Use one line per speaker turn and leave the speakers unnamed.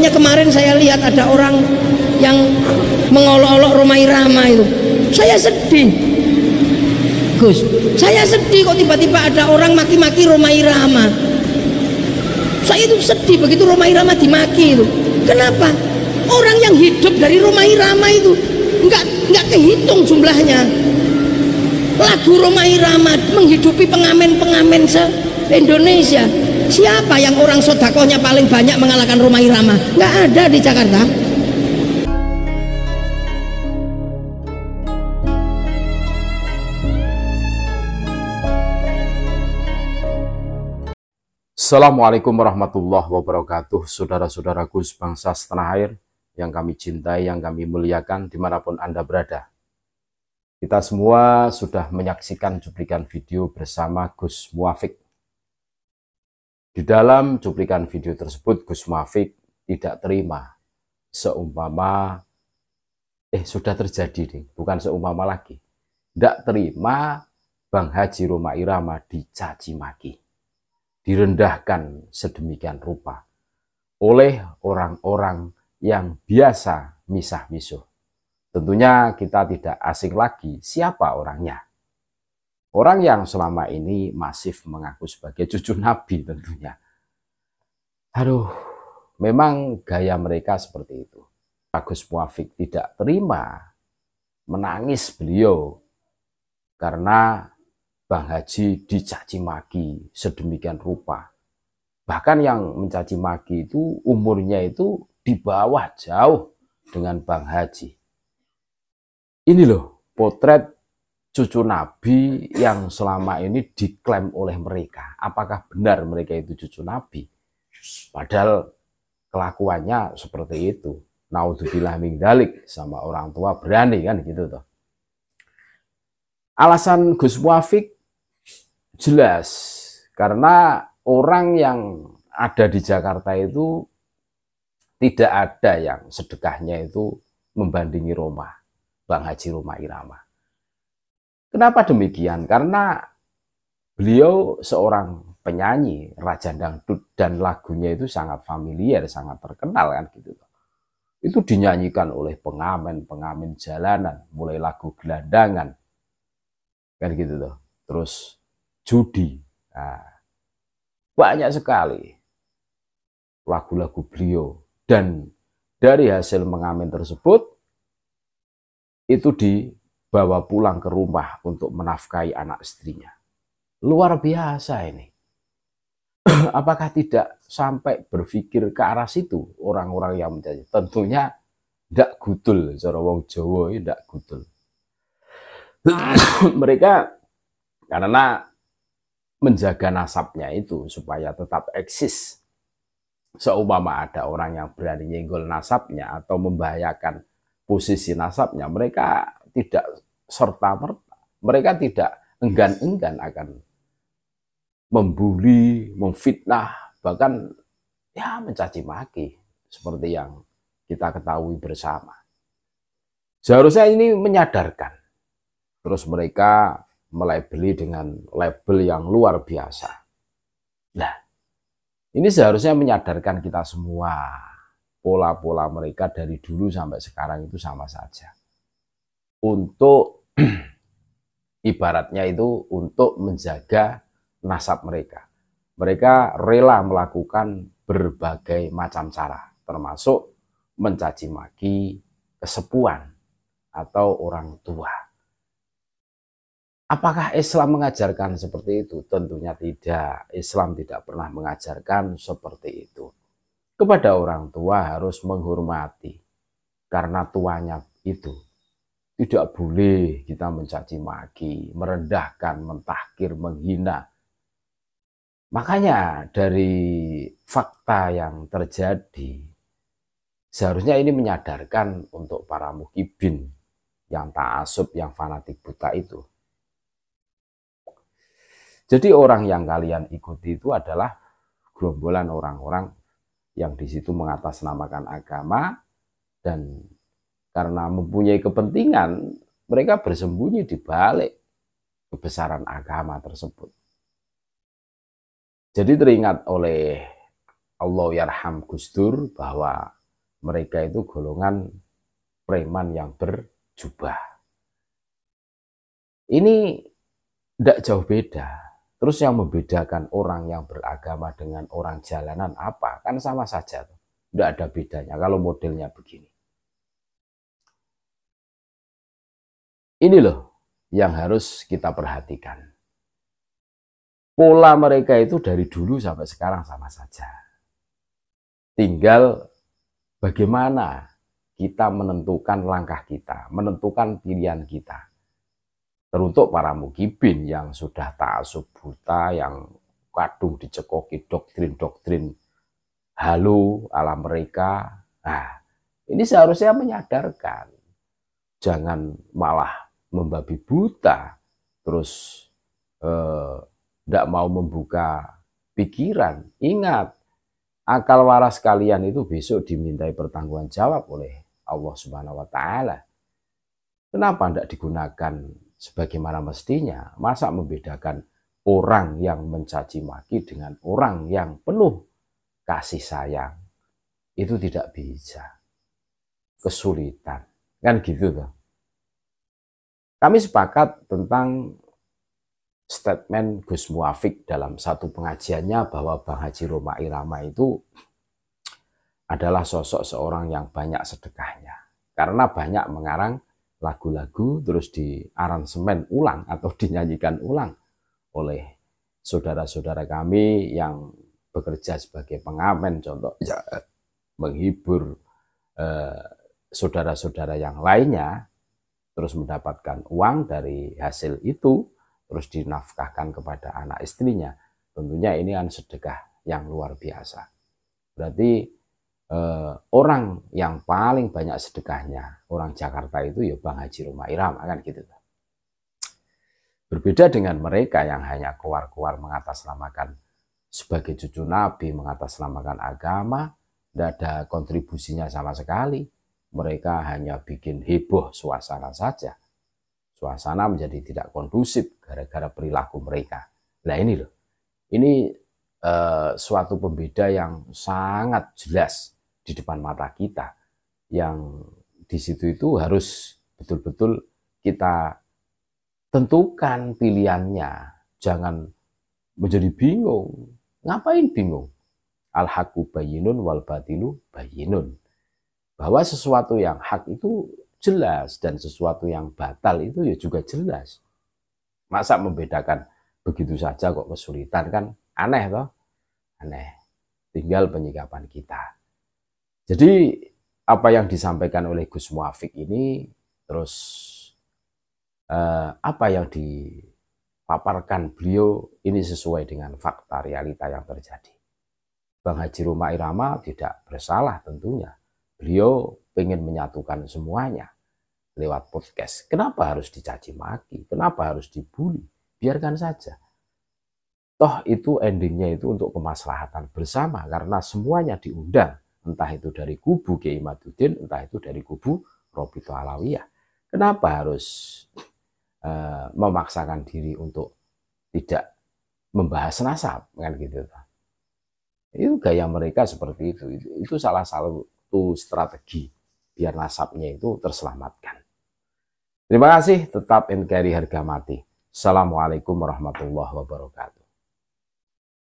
Makanya kemarin saya lihat ada orang yang mengolok-olok rumah irama itu. Saya sedih. Gus, saya sedih kok tiba-tiba ada orang maki-maki rumah irama. Saya itu sedih begitu rumah irama dimaki itu. Kenapa? Orang yang hidup dari rumah irama itu nggak nggak kehitung jumlahnya. Lagu rumah irama menghidupi pengamen-pengamen se Indonesia Siapa yang orang sodakohnya paling banyak mengalahkan rumah irama? Nggak ada di Jakarta. Assalamualaikum warahmatullahi wabarakatuh Saudara-saudaraku sebangsa setanah air Yang kami cintai, yang kami muliakan dimanapun Anda berada Kita semua sudah menyaksikan cuplikan video bersama Gus Muafik di dalam cuplikan video tersebut, Gus Mafik tidak terima seumpama eh sudah terjadi nih, bukan seumpama lagi. Tidak terima Bang Haji Roma Irama dicaci maki, direndahkan sedemikian rupa oleh orang-orang yang biasa misah-misuh. Tentunya kita tidak asing lagi siapa orangnya. Orang yang selama ini masif mengaku sebagai cucu Nabi tentunya. Aduh, memang gaya mereka seperti itu. Agus Muafik tidak terima, menangis beliau karena Bang Haji dicaci maki sedemikian rupa. Bahkan yang mencaci maki itu umurnya itu di bawah jauh dengan Bang Haji. Ini loh potret cucu Nabi yang selama ini diklaim oleh mereka. Apakah benar mereka itu cucu Nabi? Padahal kelakuannya seperti itu. Naudzubillah min dalik sama orang tua berani kan gitu tuh. Alasan Gus Muafik jelas karena orang yang ada di Jakarta itu tidak ada yang sedekahnya itu membandingi Roma, Bang Haji Roma Irama. Kenapa demikian? Karena beliau seorang penyanyi Raja Dangdut dan lagunya itu sangat familiar, sangat terkenal kan gitu. Itu dinyanyikan oleh pengamen-pengamen jalanan, mulai lagu gelandangan kan gitu tuh. Terus judi. Nah, banyak sekali lagu-lagu beliau dan dari hasil mengamen tersebut itu di bawa pulang ke rumah untuk menafkahi anak istrinya. Luar biasa ini. Apakah tidak sampai berpikir ke arah situ orang-orang yang menjadi? Tentunya tidak gudul, cara wong Jawa tidak gudul. Mereka karena menjaga nasabnya itu supaya tetap eksis. Seumpama ada orang yang berani nyenggol nasabnya atau membahayakan posisi nasabnya, mereka tidak serta merta. Mereka tidak enggan-enggan akan membuli, memfitnah, bahkan ya mencaci maki seperti yang kita ketahui bersama. Seharusnya ini menyadarkan. Terus mereka melebeli dengan label yang luar biasa. Nah, ini seharusnya menyadarkan kita semua. Pola-pola mereka dari dulu sampai sekarang itu sama saja untuk ibaratnya itu untuk menjaga nasab mereka. Mereka rela melakukan berbagai macam cara, termasuk mencaci maki kesepuan atau orang tua. Apakah Islam mengajarkan seperti itu? Tentunya tidak. Islam tidak pernah mengajarkan seperti itu. Kepada orang tua harus menghormati karena tuanya itu tidak boleh kita mencaci maki, merendahkan, mentahkir, menghina. Makanya dari fakta yang terjadi, seharusnya ini menyadarkan untuk para mukibin yang ta'asub, yang fanatik buta itu. Jadi orang yang kalian ikuti itu adalah gerombolan orang-orang yang di situ mengatasnamakan agama dan karena mempunyai kepentingan, mereka bersembunyi di balik kebesaran agama tersebut. Jadi teringat oleh Allah Yarham Gustur bahwa mereka itu golongan preman yang berjubah. Ini tidak jauh beda Terus yang membedakan orang yang beragama dengan orang jalanan apa? Kan sama saja. Tidak ada bedanya kalau modelnya begini. Ini loh yang harus kita perhatikan. Pola mereka itu dari dulu sampai sekarang sama saja. Tinggal bagaimana kita menentukan langkah kita, menentukan pilihan kita. Teruntuk para mukibin yang sudah tak buta, yang kadung dicekoki doktrin-doktrin halu alam mereka. Nah, ini seharusnya menyadarkan. Jangan malah membabi buta, terus tidak eh, mau membuka pikiran, ingat akal waras kalian itu besok dimintai pertanggungan jawab oleh Allah Subhanahu wa taala. Kenapa tidak digunakan sebagaimana mestinya? Masa membedakan orang yang mencaci maki dengan orang yang penuh kasih sayang? Itu tidak bisa kesulitan. Kan gitu tuh. Kami sepakat tentang statement Gus Muafik dalam satu pengajiannya bahwa Bang Haji Roma Irama itu adalah sosok seorang yang banyak sedekahnya. Karena banyak mengarang lagu-lagu terus di aransemen ulang atau dinyanyikan ulang oleh saudara-saudara kami yang bekerja sebagai pengamen ya, menghibur eh, saudara-saudara yang lainnya terus mendapatkan uang dari hasil itu, terus dinafkahkan kepada anak istrinya. Tentunya ini kan sedekah yang luar biasa. Berarti eh, orang yang paling banyak sedekahnya orang Jakarta itu ya Bang Haji Rumah Iram kan gitu. Berbeda dengan mereka yang hanya keluar-keluar mengatasnamakan sebagai cucu Nabi, mengatasnamakan agama, tidak ada kontribusinya sama sekali mereka hanya bikin heboh suasana saja. Suasana menjadi tidak kondusif gara-gara perilaku mereka. Nah ini loh, ini eh, suatu pembeda yang sangat jelas di depan mata kita. Yang di situ itu harus betul-betul kita tentukan pilihannya. Jangan menjadi bingung. Ngapain bingung? Al-haqqu bayyinun wal batilu bayyinun bahwa sesuatu yang hak itu jelas dan sesuatu yang batal itu ya juga jelas. Masa membedakan begitu saja kok kesulitan kan aneh toh? Aneh. Tinggal penyikapan kita. Jadi apa yang disampaikan oleh Gus Muafik ini terus eh, apa yang dipaparkan beliau ini sesuai dengan fakta realita yang terjadi. Bang Haji Rumah Irama tidak bersalah tentunya. Beliau ingin menyatukan semuanya lewat podcast. Kenapa harus dicaci maki? Kenapa harus dibully? Biarkan saja. Toh itu endingnya itu untuk kemaslahatan bersama karena semuanya diundang. Entah itu dari kubu Kiai Madudin, entah itu dari kubu Robito Alawiyah. Kenapa harus uh, memaksakan diri untuk tidak membahas nasab kan gitu itu gaya mereka seperti itu itu, itu salah satu satu strategi biar nasabnya itu terselamatkan. Terima kasih, tetap NKRI harga mati. Assalamualaikum warahmatullahi wabarakatuh.